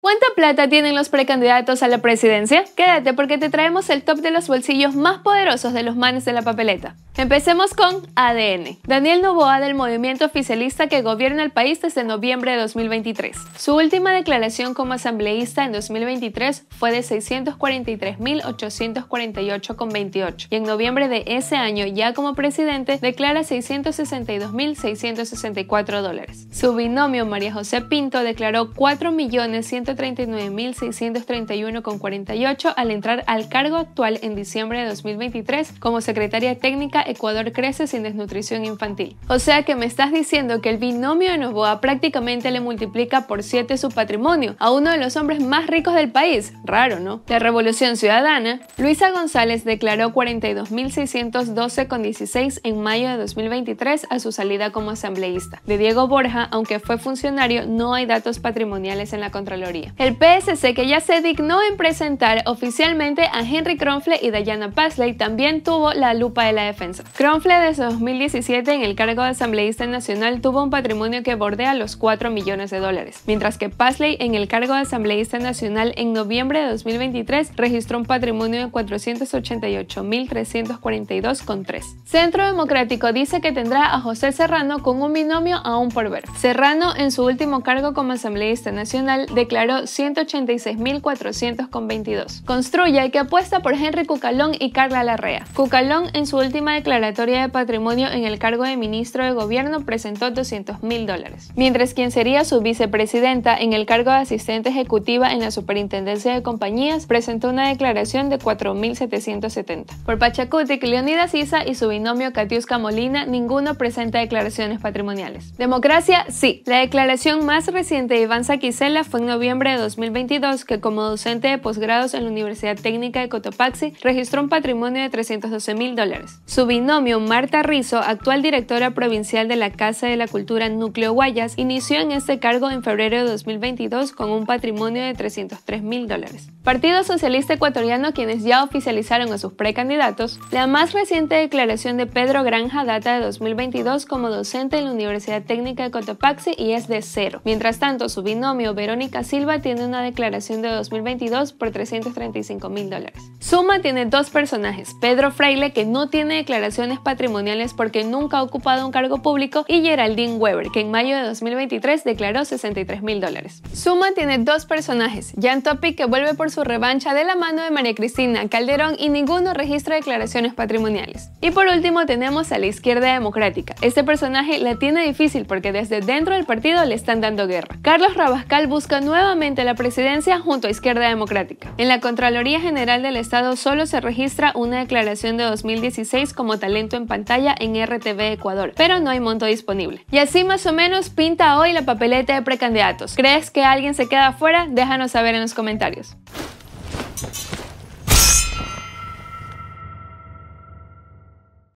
¿Cuánta plata tienen los precandidatos a la presidencia? Quédate porque te traemos el top de los bolsillos más poderosos de los manes de la papeleta. Empecemos con ADN. Daniel Novoa del movimiento oficialista que gobierna el país desde noviembre de 2023. Su última declaración como asambleísta en 2023 fue de 643.848,28 y en noviembre de ese año ya como presidente declara 662.664 dólares. Su binomio María José Pinto declaró 4.139.631,48 al entrar al cargo actual en diciembre de 2023 como secretaria técnica Ecuador crece sin desnutrición infantil. O sea que me estás diciendo que el binomio de Novoa prácticamente le multiplica por 7 su patrimonio a uno de los hombres más ricos del país. Raro, ¿no? La Revolución Ciudadana, Luisa González declaró 42.612,16 en mayo de 2023 a su salida como asambleísta. De Diego Borja, aunque fue funcionario, no hay datos patrimoniales en la Contraloría. El PSC, que ya se dignó en presentar oficialmente a Henry Cronfle y Diana Pasley, también tuvo la lupa de la defensa Cronfle desde 2017 en el cargo de asambleísta nacional tuvo un patrimonio que bordea los 4 millones de dólares, mientras que Pasley en el cargo de asambleísta nacional en noviembre de 2023 registró un patrimonio de 488.342,3. Centro Democrático dice que tendrá a José Serrano con un binomio aún por ver. Serrano en su último cargo como asambleísta nacional declaró 186.422. Construye que apuesta por Henry Cucalón y Carla Larrea. Cucalón en su última declaratoria de patrimonio en el cargo de ministro de Gobierno presentó 200 mil dólares, mientras quien sería su vicepresidenta en el cargo de asistente ejecutiva en la Superintendencia de Compañías presentó una declaración de 4.770. Por Pachacuti, Leonidas Sisa y su binomio Katiuska Molina, ninguno presenta declaraciones patrimoniales. Democracia, sí. La declaración más reciente de Iván Saquicela fue en noviembre de 2022, que como docente de posgrados en la Universidad Técnica de Cotopaxi registró un patrimonio de 312 mil dólares. Su binomio Marta Rizo, actual directora provincial de la Casa de la Cultura Núcleo Guayas, inició en este cargo en febrero de 2022 con un patrimonio de 303 mil dólares. Partido Socialista Ecuatoriano, quienes ya oficializaron a sus precandidatos, la más reciente declaración de Pedro Granja data de 2022 como docente en la Universidad Técnica de Cotopaxi y es de cero. Mientras tanto, su binomio Verónica Silva tiene una declaración de 2022 por 335 mil dólares. Suma tiene dos personajes, Pedro Fraile, que no tiene declaración declaraciones patrimoniales porque nunca ha ocupado un cargo público, y Geraldine Weber, que en mayo de 2023 declaró 63 mil dólares. Suma tiene dos personajes, Jan Topic que vuelve por su revancha de la mano de María Cristina Calderón y ninguno registra declaraciones patrimoniales. Y por último tenemos a la izquierda democrática. Este personaje la tiene difícil porque desde dentro del partido le están dando guerra. Carlos Rabascal busca nuevamente la presidencia junto a Izquierda Democrática. En la Contraloría General del Estado solo se registra una declaración de 2016 como talento en pantalla en RTV Ecuador, pero no hay monto disponible. Y así más o menos pinta hoy la papeleta de precandidatos. ¿Crees que alguien se queda afuera? Déjanos saber en los comentarios.